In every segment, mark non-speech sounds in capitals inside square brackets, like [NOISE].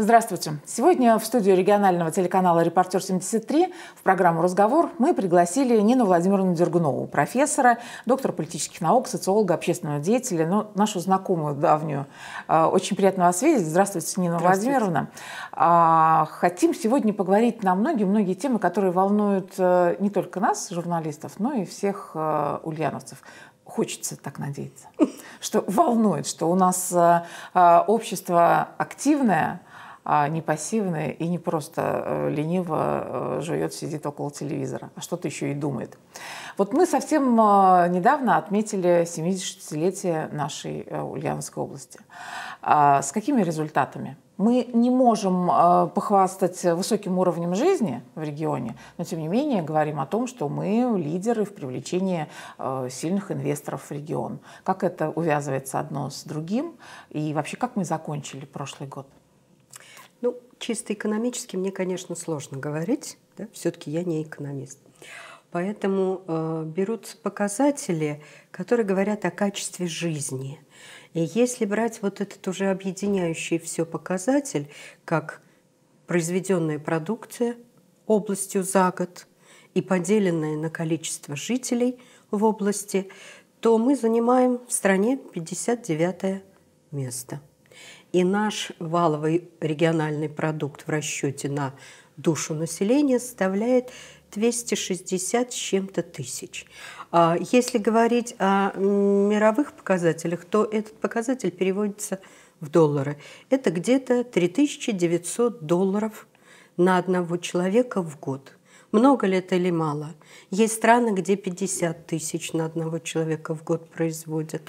Здравствуйте. Сегодня в студию регионального телеканала «Репортер-73» в программу «Разговор» мы пригласили Нину Владимировну Дергунову, профессора, доктора политических наук, социолога, общественного деятеля, ну, нашу знакомую давнюю. А, очень приятно вас видеть. Здравствуйте, Нина Здравствуйте. Владимировна. А, хотим сегодня поговорить на многие-многие темы, которые волнуют э, не только нас, журналистов, но и всех э, ульяновцев хочется так надеяться, [LAUGHS] что волнует, что у нас э, общество активное, а не пассивная и не просто э, лениво э, живет, сидит около телевизора, а что-то еще и думает. Вот мы совсем э, недавно отметили 70-летие нашей Ульяновской области. А с какими результатами? Мы не можем похвастать высоким уровнем жизни в регионе, но тем не менее говорим о том, что мы лидеры в привлечении сильных инвесторов в регион. Как это увязывается одно с другим и вообще как мы закончили прошлый год? Ну, чисто экономически мне, конечно, сложно говорить. Да? Все-таки я не экономист. Поэтому э, берутся показатели, которые говорят о качестве жизни. И если брать вот этот уже объединяющий все показатель, как произведенная продукция областью за год и поделенная на количество жителей в области, то мы занимаем в стране 59 место. И наш валовый региональный продукт в расчете на душу населения составляет 260 с чем-то тысяч. А если говорить о мировых показателях, то этот показатель переводится в доллары. Это где-то 3900 долларов на одного человека в год – много ли это или мало? Есть страны, где 50 тысяч на одного человека в год производят.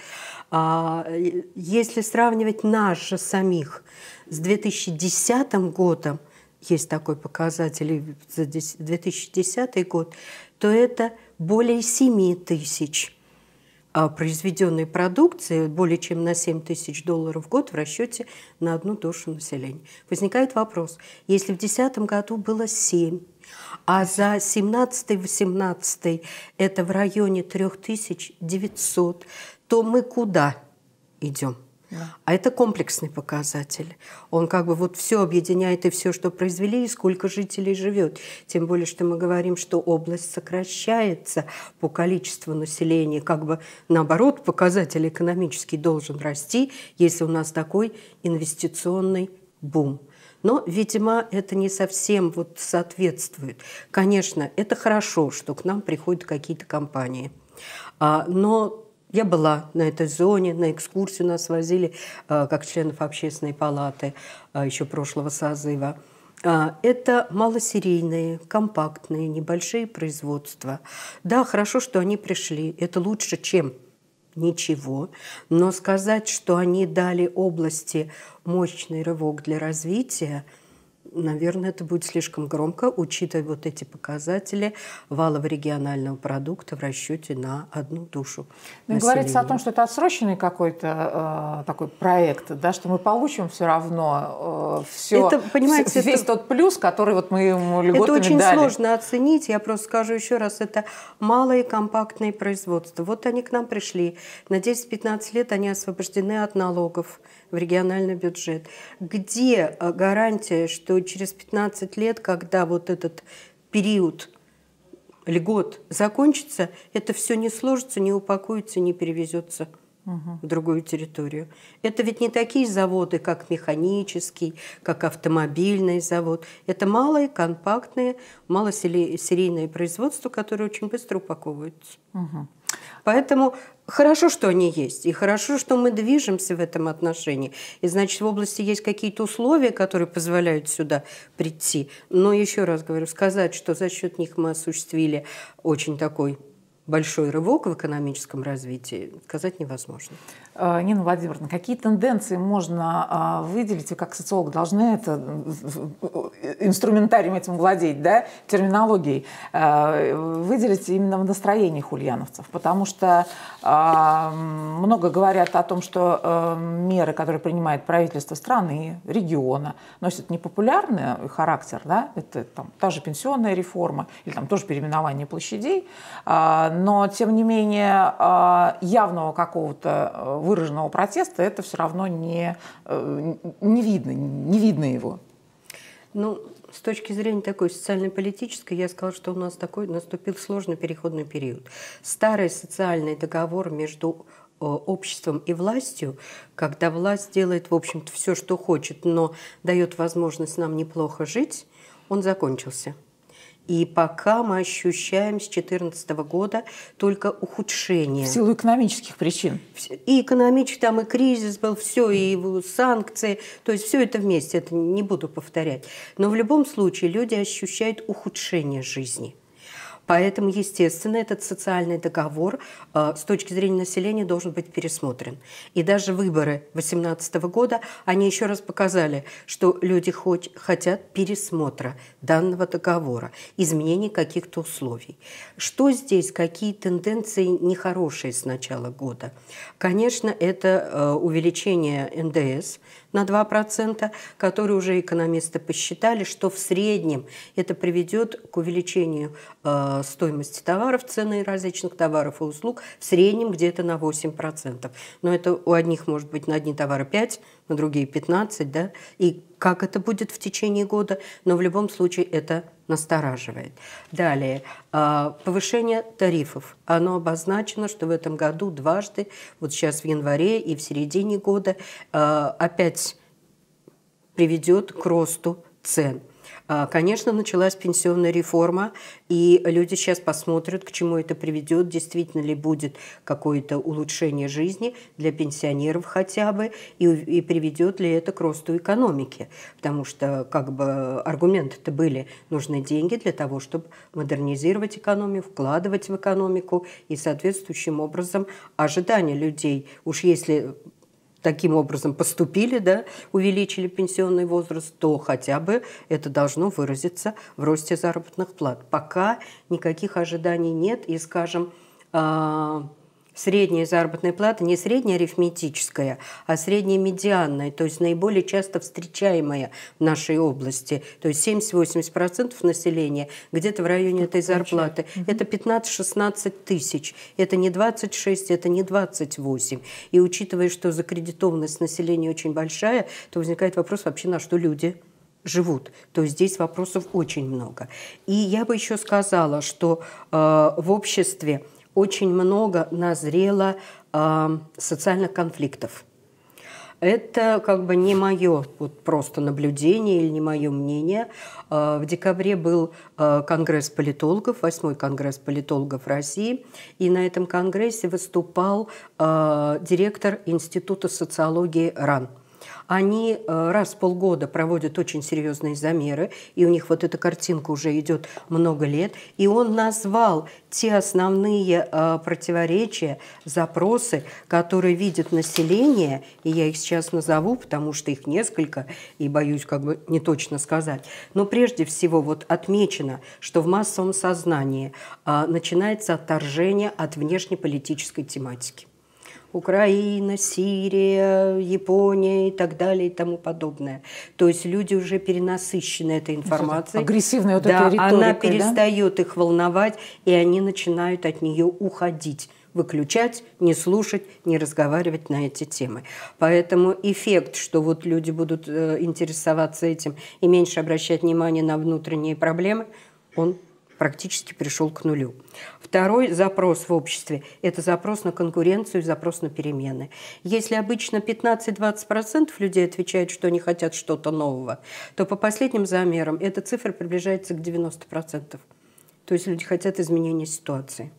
А если сравнивать нас же самих с 2010 годом, есть такой показатель за 2010 год, то это более 7 тысяч а, произведенной продукции более чем на 7 тысяч долларов в год в расчете на одну душу населения. Возникает вопрос, если в 2010 году было 7, а за 17-18 это в районе 3900, то мы куда идем? А это комплексный показатель. Он как бы вот все объединяет и все, что произвели, и сколько жителей живет. Тем более, что мы говорим, что область сокращается по количеству населения. Как бы наоборот, показатель экономический должен расти, если у нас такой инвестиционный бум. Но, видимо, это не совсем вот соответствует. Конечно, это хорошо, что к нам приходят какие-то компании. А, но я была на этой зоне, на экскурсию нас возили э, как членов общественной палаты э, еще прошлого созыва. Э, это малосерийные, компактные, небольшие производства. Да, хорошо, что они пришли. Это лучше, чем ничего. Но сказать, что они дали области мощный рывок для развития – наверное, это будет слишком громко, учитывая вот эти показатели валового регионального продукта в расчете на одну душу. Ну, говорится о том, что это отсроченный какой-то э, такой проект, да, что мы получим все равно э, все, это, понимаете, весь это, тот плюс, который вот мы ему льготами Это очень дали. сложно оценить. Я просто скажу еще раз, это малое компактное производство. Вот они к нам пришли. На 10-15 лет они освобождены от налогов в региональный бюджет. Где э, гарантия, что через 15 лет, когда вот этот период льгот закончится, это все не сложится, не упакуется, не перевезется в другую территорию. Это ведь не такие заводы, как механический, как автомобильный завод. Это малые, компактные, малосерийное производство, которое очень быстро упаковывается. Угу. Поэтому хорошо, что они есть, и хорошо, что мы движемся в этом отношении. И значит, в области есть какие-то условия, которые позволяют сюда прийти. Но еще раз говорю, сказать, что за счет них мы осуществили очень такой большой рывок в экономическом развитии, сказать невозможно. А, Нина Владимировна, какие тенденции можно а, выделить? Вы как социолог должны это э, э, инструментарием этим владеть, да, терминологией, а, выделить именно в настроениях ульяновцев, потому что много говорят о том, что э, меры, которые принимает правительство страны, региона, носят непопулярный характер, да, это там та же пенсионная реформа или там тоже переименование площадей, но тем не менее а, явного какого-то э, выраженного протеста это все равно не, э, не видно, не видно его. Ну, с точки зрения такой социально-политической, я сказала, что у нас такой наступил сложный переходный период. Старый социальный договор между э, обществом и властью, когда власть делает, в общем-то, все, что хочет, но дает возможность нам неплохо жить, он закончился. И пока мы ощущаем с 2014 года только ухудшение. В силу экономических причин. И экономический, там и кризис был, все, и санкции. То есть все это вместе, это не буду повторять. Но в любом случае люди ощущают ухудшение жизни. Поэтому, естественно, этот социальный договор э, с точки зрения населения должен быть пересмотрен. И даже выборы 2018 года, они еще раз показали, что люди хоть, хотят пересмотра данного договора, изменения каких-то условий. Что здесь, какие тенденции нехорошие с начала года? Конечно, это э, увеличение НДС – на 2%, которые уже экономисты посчитали, что в среднем это приведет к увеличению э, стоимости товаров, цены различных товаров и услуг в среднем где-то на 8%. Но это у одних может быть на одни товары 5, на другие 15, да, и как это будет в течение года, но в любом случае это настораживает. Далее, а, повышение тарифов. Оно обозначено, что в этом году дважды, вот сейчас в январе и в середине года, а, опять приведет к росту цен. А, конечно, началась пенсионная реформа, и люди сейчас посмотрят, к чему это приведет, действительно ли будет какое-то улучшение жизни для пенсионеров хотя бы, и, и приведет ли это к росту экономики. Потому что как бы аргументы-то были, нужны деньги для того, чтобы модернизировать экономику, вкладывать в экономику и соответствующим образом ожидания людей. Уж если таким образом поступили, да, увеличили пенсионный возраст, то хотя бы это должно выразиться в росте заработных плат. Пока никаких ожиданий нет, и, скажем, а, средняя заработная плата не средняя арифметическая, а средняя медианная, то есть наиболее часто встречаемая в нашей области. То есть 70-80% населения где-то в районе этой зарплаты. Это 15-16 тысяч. Это не 26, это не 28. И учитывая, что закредитованность населения очень большая, то возникает вопрос вообще, на что люди живут. То есть здесь вопросов очень много. И я бы еще сказала, что э, в обществе очень много назрело э, социальных конфликтов. Это как бы не мое вот просто наблюдение или не мое мнение. А, в декабре был а, Конгресс политологов, восьмой Конгресс политологов России, и на этом конгрессе выступал директор Института социологии РАН – они э, раз в полгода проводят очень серьезные замеры, и у них вот эта картинка уже идет много лет, и он назвал те основные э, противоречия, запросы, которые видит население, и я их сейчас назову, потому что их несколько, и боюсь как бы не точно сказать. Но прежде всего вот отмечено, что в массовом сознании а, начинается отторжение от внешнеполитической тематики. Украина, Сирия, Япония и так далее и тому подобное. То есть люди уже перенасыщены этой информацией. Агрессивная вот да, эта риторика, она перестает да? их волновать, и они начинают от нее уходить выключать, не слушать, не разговаривать на эти темы. Поэтому эффект, что вот люди будут э, интересоваться этим и меньше обращать внимание на внутренние проблемы, он практически пришел к нулю. Второй запрос в обществе – это запрос на конкуренцию, запрос на перемены. Если обычно 15-20% людей отвечают, что они хотят что-то нового, то по последним замерам эта цифра приближается к 90%. То есть люди хотят изменения ситуации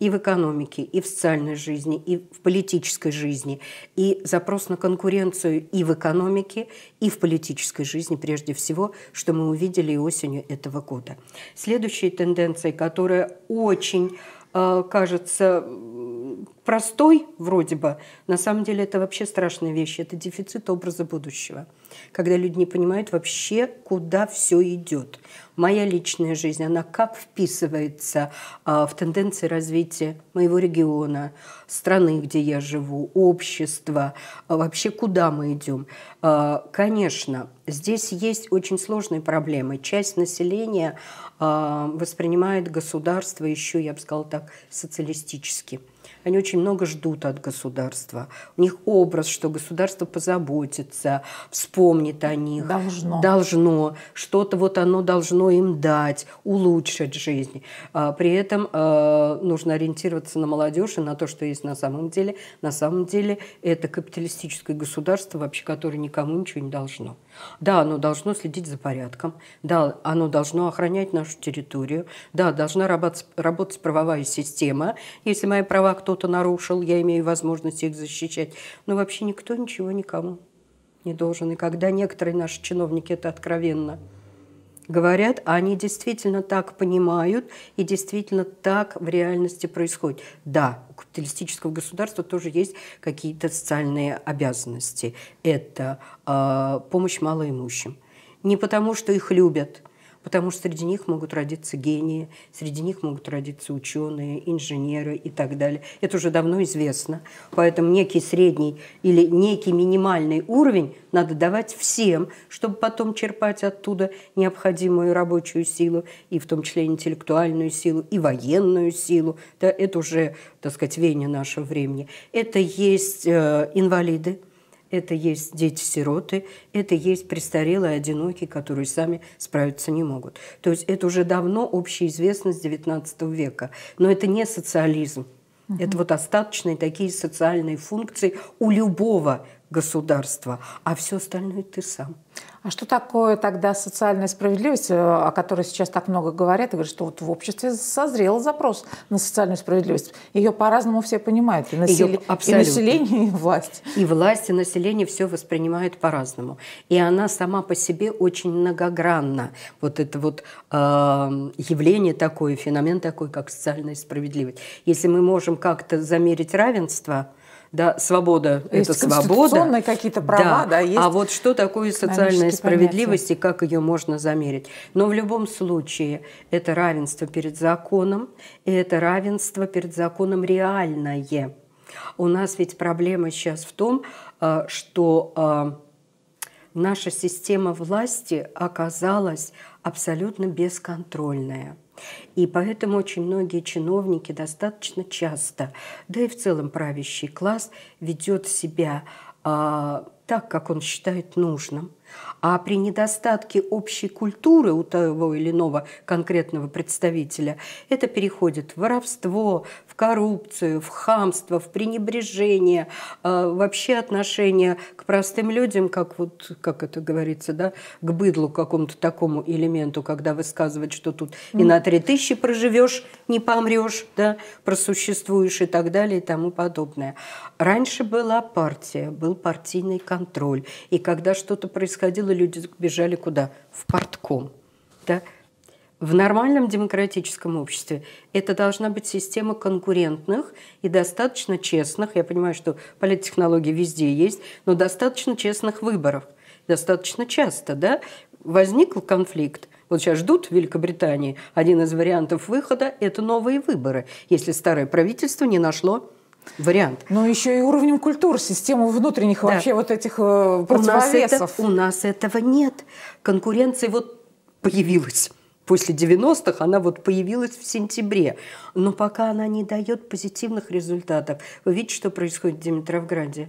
и в экономике, и в социальной жизни, и в политической жизни, и запрос на конкуренцию и в экономике, и в политической жизни прежде всего, что мы увидели осенью этого года. Следующей тенденцией, которая очень э, кажется простой вроде бы, на самом деле это вообще страшная вещь. Это дефицит образа будущего. Когда люди не понимают вообще, куда все идет. Моя личная жизнь, она как вписывается а, в тенденции развития моего региона, страны, где я живу, общества, а вообще куда мы идем. А, конечно, здесь есть очень сложные проблемы. Часть населения воспринимает государство еще, я бы сказала так, социалистически – они очень много ждут от государства. У них образ, что государство позаботится, вспомнит о них. Должно. Должно. Что-то вот оно должно им дать, улучшить жизнь. А, при этом а, нужно ориентироваться на молодежь и на то, что есть на самом деле. На самом деле это капиталистическое государство, вообще, которое никому ничего не должно. Да, оно должно следить за порядком, да, оно должно охранять нашу территорию, да, должна работать, работать правовая система. Если мои права кто-то нарушил, я имею возможность их защищать. Но вообще никто ничего никому не должен. И когда некоторые наши чиновники это откровенно говорят, они действительно так понимают и действительно так в реальности происходит. Да, у капиталистического государства тоже есть какие-то социальные обязанности. Это э, помощь малоимущим. Не потому, что их любят – потому что среди них могут родиться гении, среди них могут родиться ученые, инженеры и так далее. Это уже давно известно. Поэтому некий средний или некий минимальный уровень надо давать всем, чтобы потом черпать оттуда необходимую рабочую силу, и в том числе интеллектуальную силу, и военную силу. это уже, так сказать, вене нашего времени. Это есть э, инвалиды, это есть дети-сироты, это есть престарелые, одинокие, которые сами справиться не могут. То есть это уже давно общеизвестно с XIX века. Но это не социализм. Угу. Это вот остаточные такие социальные функции у любого государства, а все остальное ты сам. А что такое тогда социальная справедливость, э, о которой сейчас так много говорят, и говорят, что вот в обществе созрел запрос на социальную справедливость. Ее по-разному все понимают, и, насел... и население, и власть. И власть, и население все воспринимают по-разному. И она сама по себе очень многогранна. Вот это вот э, явление такое, феномен такой, как социальная справедливость. Если мы можем как-то замерить равенство, да, свобода – это свобода. какие-то права, да. да есть а вот что такое социальная справедливость понятия. и как ее можно замерить? Но в любом случае это равенство перед законом, и это равенство перед законом реальное. У нас ведь проблема сейчас в том, э, что э, наша система власти оказалась абсолютно бесконтрольная – и поэтому очень многие чиновники достаточно часто, да и в целом правящий класс ведет себя э, так, как он считает нужным – а при недостатке общей культуры у того или иного конкретного представителя это переходит в воровство, в коррупцию, в хамство, в пренебрежение, э, вообще отношение к простым людям, как вот, как это говорится, да, к быдлу какому-то такому элементу, когда высказывать, что тут и на три тысячи проживешь, не помрешь, да, просуществуешь и так далее и тому подобное. Раньше была партия, был партийный контроль, и когда что-то происходило происходило, люди бежали куда? В портком. Да? В нормальном демократическом обществе это должна быть система конкурентных и достаточно честных, я понимаю, что политтехнологии везде есть, но достаточно честных выборов. Достаточно часто, да, возникл конфликт, вот сейчас ждут в Великобритании. Один из вариантов выхода – это новые выборы, если старое правительство не нашло вариант. Но еще и уровнем культур, систему внутренних да. вообще вот этих противовесов. Э, у нас, это, у нас этого нет. Конкуренция вот появилась. После 90-х она вот появилась в сентябре. Но пока она не дает позитивных результатов. Вы видите, что происходит в Димитровграде?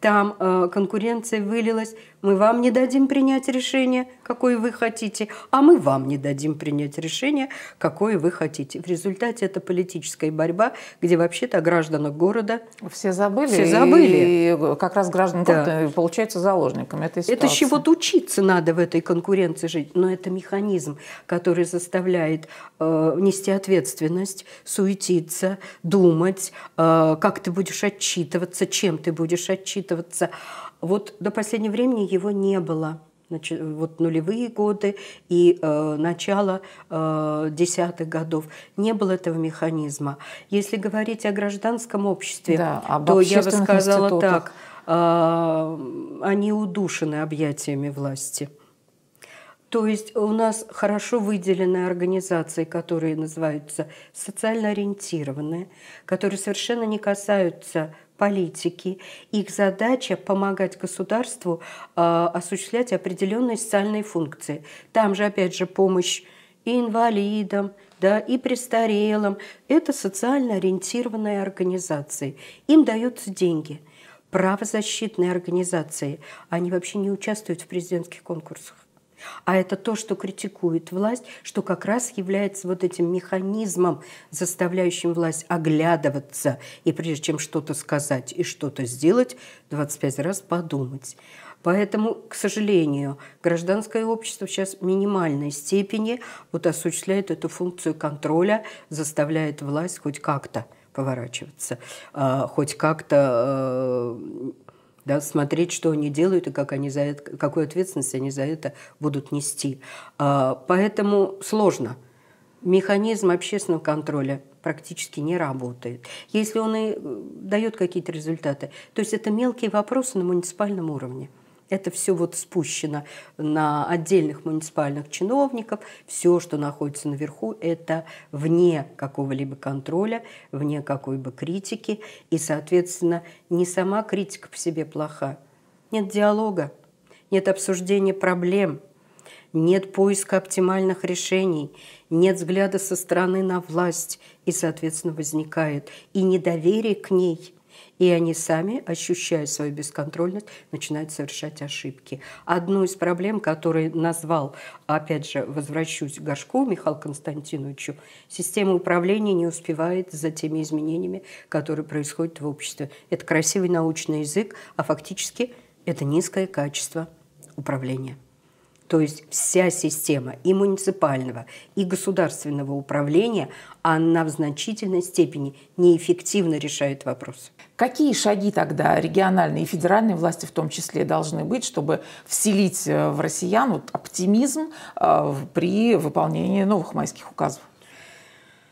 Там э, конкуренция вылилась. Мы вам не дадим принять решение какой вы хотите, а мы вам не дадим принять решение, какое вы хотите. В результате это политическая борьба, где вообще-то граждан города все забыли. Все забыли. И как раз граждан да. города получаются заложниками этой ситуации. Это еще вот учиться надо в этой конкуренции жить, но это механизм, который заставляет э, нести ответственность, суетиться, думать, э, как ты будешь отчитываться, чем ты будешь отчитываться. Вот до последнего времени его не было значит, вот нулевые годы и э, начало э, десятых годов. Не было этого механизма. Если говорить о гражданском обществе, да, то я бы сказала так, э, они удушены объятиями власти. То есть у нас хорошо выделены организации, которые называются социально ориентированные, которые совершенно не касаются политики. Их задача помогать государству э, осуществлять определенные социальные функции. Там же, опять же, помощь и инвалидам, да, и престарелым. Это социально ориентированные организации. Им даются деньги. Правозащитные организации, они вообще не участвуют в президентских конкурсах а это то, что критикует власть, что как раз является вот этим механизмом, заставляющим власть оглядываться и прежде чем что-то сказать и что-то сделать, 25 раз подумать. Поэтому, к сожалению, гражданское общество сейчас в минимальной степени вот осуществляет эту функцию контроля, заставляет власть хоть как-то поворачиваться, а, хоть как-то э, да, смотреть, что они делают и как они за это, какую ответственность они за это будут нести. А, поэтому сложно. Механизм общественного контроля практически не работает. Если он и э, дает какие-то результаты, то есть это мелкие вопросы на муниципальном уровне. Это все вот спущено на отдельных муниципальных чиновников. Все, что находится наверху, это вне какого-либо контроля, вне какой бы критики. И, соответственно, не сама критика по себе плоха. Нет диалога, нет обсуждения проблем, нет поиска оптимальных решений, нет взгляда со стороны на власть. И, соответственно, возникает и недоверие к ней – и они сами, ощущая свою бесконтрольность, начинают совершать ошибки. Одну из проблем, которую назвал, опять же, возвращусь к Горшку Михаилу Константиновичу, система управления не успевает за теми изменениями, которые происходят в обществе. Это красивый научный язык, а фактически это низкое качество управления. То есть вся система и муниципального, и государственного управления, она в значительной степени неэффективно решает вопрос. Какие шаги тогда региональные и федеральные власти в том числе должны быть, чтобы вселить э, в россиян вот оптимизм э, при выполнении новых майских указов?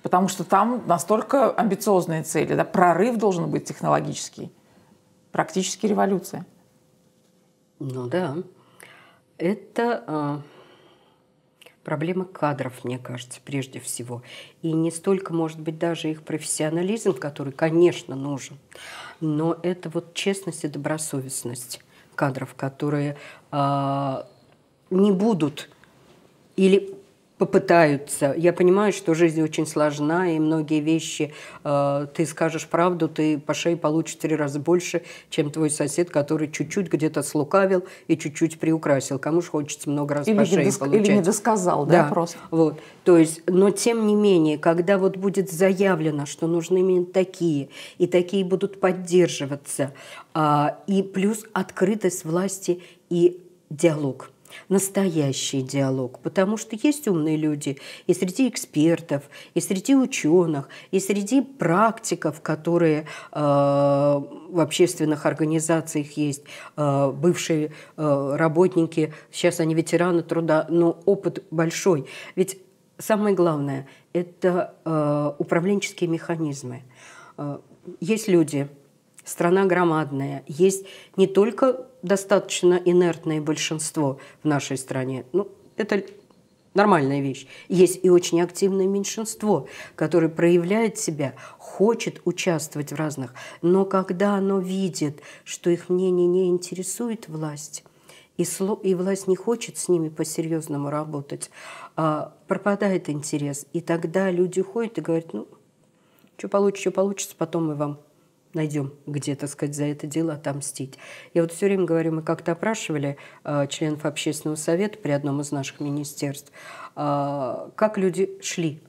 Потому что там настолько амбициозные цели, да, прорыв должен быть технологический, практически революция. Ну да. Это а, проблема кадров, мне кажется, прежде всего. И не столько, может быть, даже их профессионализм, который, конечно, нужен, но это вот честность и добросовестность кадров, которые а, не будут или попытаются. Я понимаю, что жизнь очень сложна, и многие вещи э, ты скажешь правду, ты по шее получишь три раза больше, чем твой сосед, который чуть-чуть где-то слукавил и чуть-чуть приукрасил. Кому же хочется много раз или по шее доск... получать. Или не досказал, да, да просто. Вот. То есть, но тем не менее, когда вот будет заявлено, что нужны именно такие, и такие будут поддерживаться, э, и плюс открытость власти и диалог – настоящий диалог, потому что есть умные люди и среди экспертов, и среди ученых, и среди практиков, которые э, в общественных организациях есть, э, бывшие э, работники, сейчас они ветераны труда, но опыт большой. Ведь самое главное – это э, управленческие механизмы. Э, есть люди, страна громадная, есть не только достаточно инертное большинство в нашей стране. Ну, это нормальная вещь. Есть и очень активное меньшинство, которое проявляет себя, хочет участвовать в разных, но когда оно видит, что их мнение не интересует власть, и, сло, и власть не хочет с ними по-серьезному работать, а, пропадает интерес. И тогда люди уходят и говорят, ну, что получится, что получится, потом мы вам найдем, где, так сказать, за это дело отомстить. Я вот все время говорю, мы как-то опрашивали э, членов общественного совета при одном из наших министерств, э, как люди шли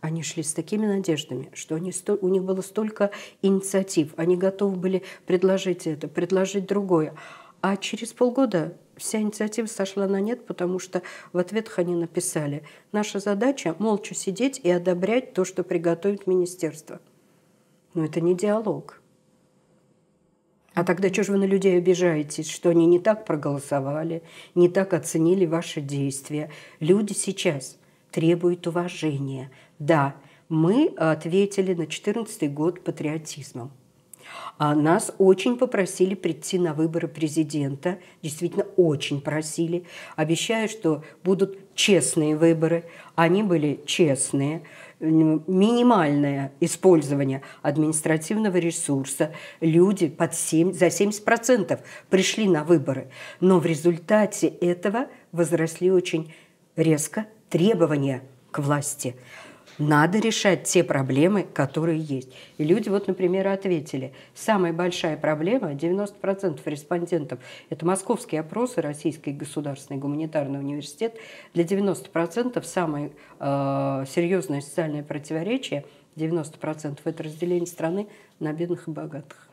они шли с такими надеждами, что они сто... у них было столько инициатив, они готовы были предложить это, предложить другое. А через полгода вся инициатива сошла на нет, потому что в ответах они написали, наша задача молча сидеть и одобрять то, что приготовит министерство. Но это не диалог. А тогда что же вы на людей обижаетесь, что они не так проголосовали, не так оценили ваши действия? Люди сейчас требуют уважения. Да, мы ответили на 2014 год патриотизмом. А нас очень попросили прийти на выборы президента, действительно очень просили, Обещаю, что будут честные выборы. Они были честные минимальное использование административного ресурса. Люди под 7, за 70% пришли на выборы. Но в результате этого возросли очень резко требования к власти. Надо решать те проблемы, которые есть. И люди вот, например, ответили. Самая большая проблема, 90% респондентов, это московские опросы Российский государственный гуманитарный университет, для 90% самое э, серьезное социальное противоречие, 90% это разделение страны на бедных и богатых.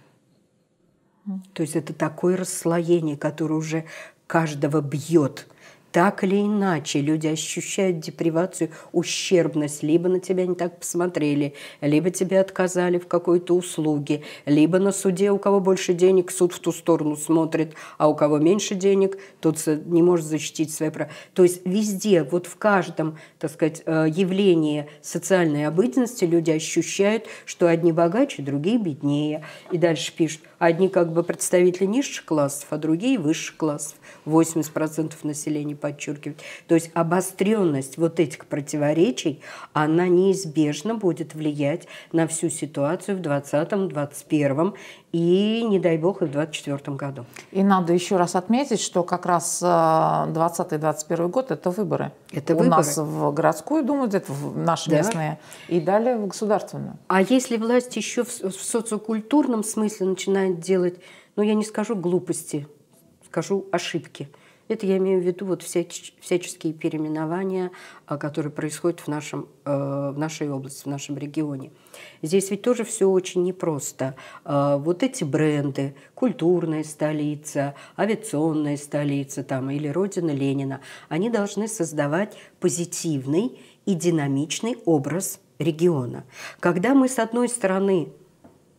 То есть это такое расслоение, которое уже каждого бьет так или иначе люди ощущают депривацию, ущербность. Либо на тебя не так посмотрели, либо тебе отказали в какой-то услуге, либо на суде у кого больше денег, суд в ту сторону смотрит, а у кого меньше денег, тот не может защитить свои права. То есть везде, вот в каждом, так сказать, э, явлении социальной обыденности люди ощущают, что одни богаче, другие беднее. И дальше пишут, одни как бы представители низших классов, а другие высших классов. 80% населения подчеркивать. То есть обостренность вот этих противоречий, она неизбежно будет влиять на всю ситуацию в 2020, 2021 и, не дай бог, и в 2024 году. И надо еще раз отметить, что как раз 2020-2021 э, год – это выборы. Это У выборы. нас в городскую думу, это в наши да. местные, и далее в государственную. А если власть еще в, в социокультурном смысле начинает делать, ну, я не скажу глупости, скажу ошибки – это я имею в виду вот всяческие переименования, а, которые происходят в, нашем, э, в нашей области, в нашем регионе. Здесь ведь тоже все очень непросто. А, вот эти бренды, культурная столица, авиационная столица там, или Родина Ленина, они должны создавать позитивный и динамичный образ региона. Когда мы, с одной стороны,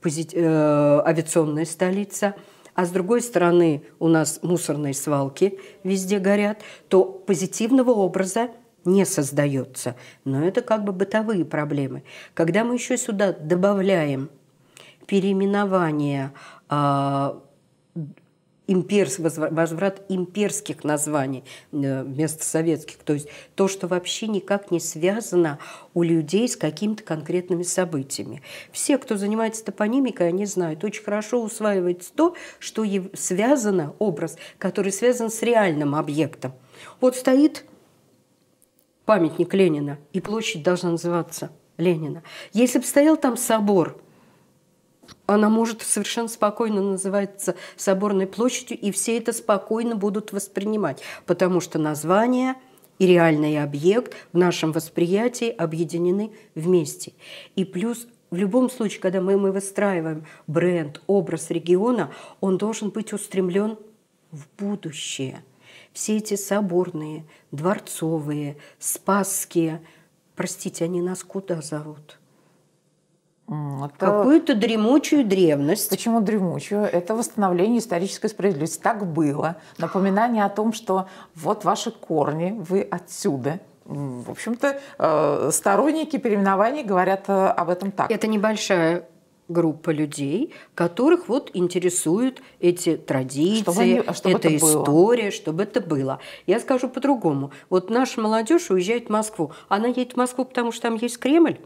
пози... Э, авиационная столица – а с другой стороны у нас мусорные свалки везде горят, то позитивного образа не создается. Но это как бы бытовые проблемы. Когда мы еще сюда добавляем переименование а, имперс, возврат имперских названий э, вместо советских. То есть то, что вообще никак не связано у людей с какими-то конкретными событиями. Все, кто занимается топонимикой, они знают, очень хорошо усваивается то, что связано, образ, который связан с реальным объектом. Вот стоит памятник Ленина, и площадь должна называться Ленина. Если бы стоял там собор – она может совершенно спокойно называться Соборной площадью, и все это спокойно будут воспринимать, потому что название и реальный объект в нашем восприятии объединены вместе. И плюс в любом случае, когда мы, мы выстраиваем бренд, образ региона, он должен быть устремлен в будущее. Все эти соборные, дворцовые, спасские, простите, они нас куда зовут? Это... А Какую-то дремучую древность. Почему дремучую? Это восстановление исторической справедливости. Так было. Напоминание о том, что вот ваши корни, вы отсюда. В общем-то, э, сторонники переименований говорят э, об этом так. Это небольшая группа людей, которых вот интересуют эти традиции, чтобы они, чтобы эта это история, было. чтобы это было. Я скажу по-другому. Вот наша молодежь уезжает в Москву. Она едет в Москву, потому что там есть Кремль.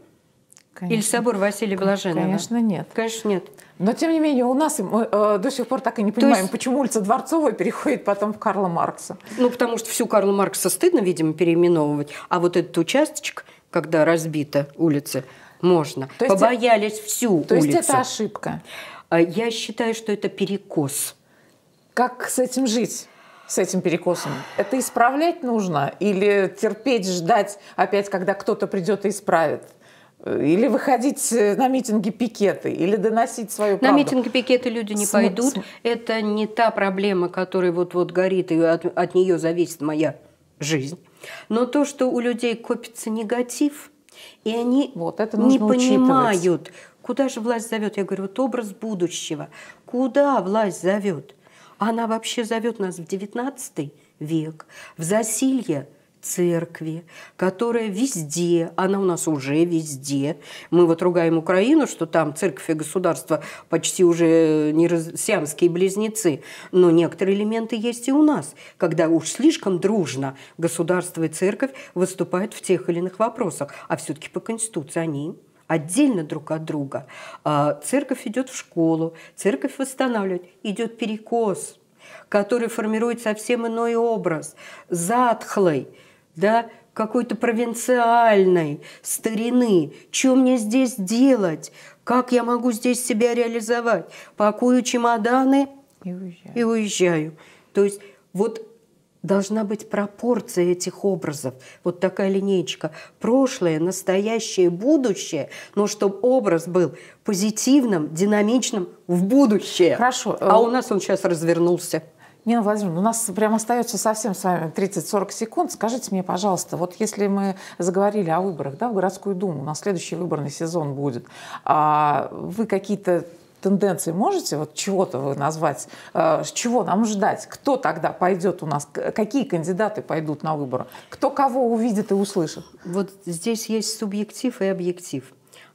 Конечно. Или собор Василия Блаженного? Конечно, нет. Конечно, нет. Но, тем не менее, у нас мы э, до сих пор так и не понимаем, есть... почему улица Дворцовая переходит потом в Карла Маркса. Ну, потому что всю Карла Маркса стыдно, видимо, переименовывать. А вот этот участочек, когда разбита улица, можно. То есть Побоялись это... всю То улицу. То есть это ошибка? А, я считаю, что это перекос. Как с этим жить? с этим перекосом? Это исправлять нужно или терпеть, ждать опять, когда кто-то придет и исправит? Или выходить э, на митинги пикеты, или доносить свою правду. На митинги пикеты люди не Смотри. пойдут. Это не та проблема, которая вот-вот горит, и от, от нее зависит моя жизнь. Но то, что у людей копится негатив, и они вот, это не понимают, учитывать. куда же власть зовет. Я говорю, вот образ будущего. Куда власть зовет? Она вообще зовет нас в XIX век, в засилье – церкви, которая везде, она у нас уже везде. Мы вот ругаем Украину, что там церковь и государство почти уже не раз... сиамские близнецы, но некоторые элементы есть и у нас, когда уж слишком дружно государство и церковь выступают в тех или иных вопросах, а все-таки по Конституции они отдельно друг от друга. А церковь идет в школу, церковь восстанавливает, идет перекос, который формирует совсем иной образ, затхлый, да, какой-то провинциальной старины. Что мне здесь делать? Как я могу здесь себя реализовать? Пакую чемоданы и уезжаю. И уезжаю. То есть вот должна быть пропорция этих образов. Вот такая линейка. Прошлое, настоящее, будущее. Но чтобы образ был позитивным, динамичным в будущее. Хорошо. А э, у нас он сейчас развернулся. Нина Владимировна, у нас прям остается совсем с вами 30-40 секунд. Скажите мне, пожалуйста, вот если мы заговорили о выборах да, в городскую думу, у нас следующий выборный сезон будет, а вы какие-то тенденции можете вот чего-то вы назвать, с э, чего нам ждать, кто тогда пойдет у нас, какие кандидаты пойдут на выборы, кто кого увидит и услышит? Вот здесь есть субъектив и объектив.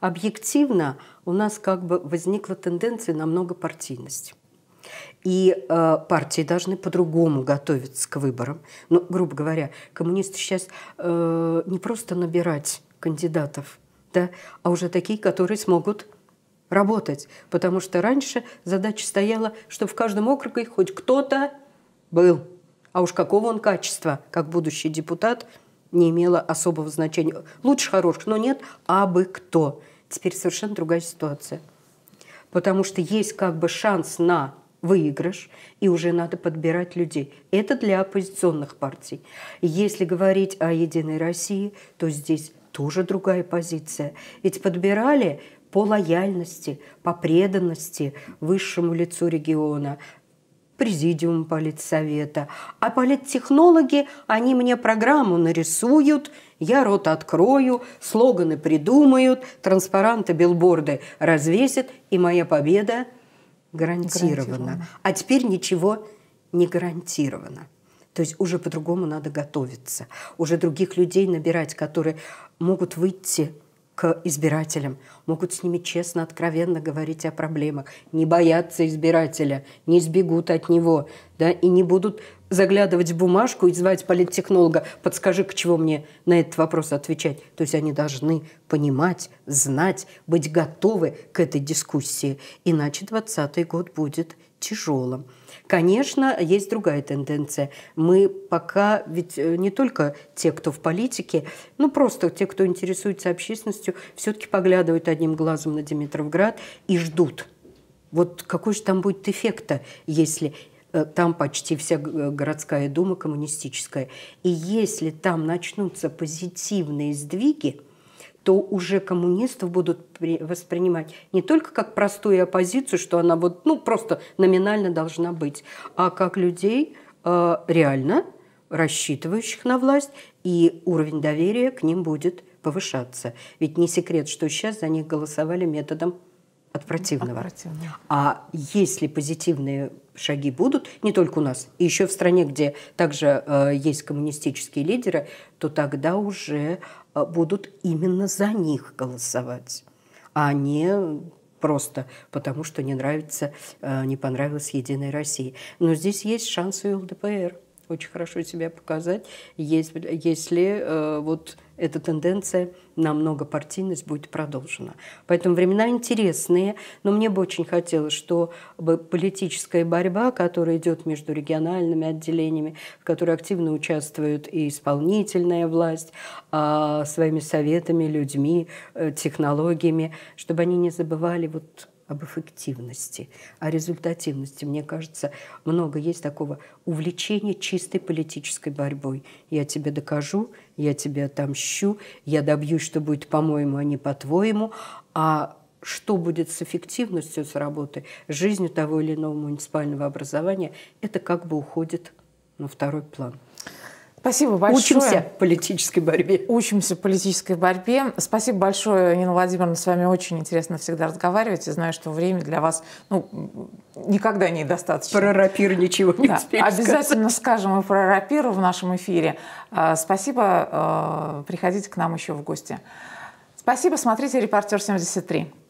Объективно у нас как бы возникла тенденция на многопартийность. И э, партии должны по-другому готовиться к выборам. Ну, грубо говоря, коммунисты сейчас э, не просто набирать кандидатов, да, а уже такие, которые смогут работать. Потому что раньше задача стояла, чтобы в каждом округе хоть кто-то был. А уж какого он качества, как будущий депутат, не имело особого значения. Лучше хорош, но нет, а бы кто. Теперь совершенно другая ситуация. Потому что есть как бы шанс на выигрыш, и уже надо подбирать людей. Это для оппозиционных партий. Если говорить о «Единой России», то здесь тоже другая позиция. Ведь подбирали по лояльности, по преданности высшему лицу региона, президиум политсовета. А политтехнологи, они мне программу нарисуют, я рот открою, слоганы придумают, транспаранты, билборды развесят, и моя победа гарантировано. гарантировано. А теперь ничего не гарантировано. То есть уже по-другому надо готовиться, уже других людей набирать, которые могут выйти к избирателям, могут с ними честно, откровенно говорить о проблемах, не боятся избирателя, не сбегут от него, да, и не будут заглядывать в бумажку и звать политтехнолога, подскажи, к чему мне на этот вопрос отвечать. То есть они должны понимать, знать, быть готовы к этой дискуссии. Иначе 2020 год будет тяжелым. Конечно, есть другая тенденция. Мы пока, ведь э, не только те, кто в политике, ну просто те, кто интересуется общественностью, все-таки поглядывают одним глазом на Димитровград и ждут. Вот какой же там будет эффект-то, если Э, там почти вся э, городская дума коммунистическая. И если там начнутся позитивные сдвиги, то уже коммунистов будут воспринимать не только как простую оппозицию, что она вот, ну, просто номинально должна быть, а как людей э, реально рассчитывающих на власть, и уровень доверия к ним будет повышаться. Ведь не секрет, что сейчас за них голосовали методом от противного. От противного. А если позитивные шаги будут, не только у нас, и еще в стране, где также э, есть коммунистические лидеры, то тогда уже э, будут именно за них голосовать, а не просто потому, что не нравится, э, не понравилась Единой России. Но здесь есть шанс и ЛДПР очень хорошо себя показать, если, если э, вот эта тенденция на многопартийность будет продолжена. Поэтому времена интересные, но мне бы очень хотелось, чтобы политическая борьба, которая идет между региональными отделениями, в которой активно участвует и исполнительная власть, а своими советами, людьми, э, технологиями, чтобы они не забывали вот об эффективности, о результативности. Мне кажется, много есть такого увлечения чистой политической борьбой. Я тебе докажу, я тебе отомщу, я добьюсь, что будет по-моему, а не по-твоему. А что будет с эффективностью, с работой, с жизнью того или иного муниципального образования, это как бы уходит на второй план. Спасибо большое. Учимся политической борьбе. Учимся политической борьбе. Спасибо большое, Нина Владимировна. С вами очень интересно всегда разговаривать. Я знаю, что время для вас ну, никогда недостаточно. Про рапир ничего не да. успеешь Обязательно сказать. скажем и про рапиру в нашем эфире. А, спасибо. Э, приходите к нам еще в гости. Спасибо. Смотрите «Репортер 73».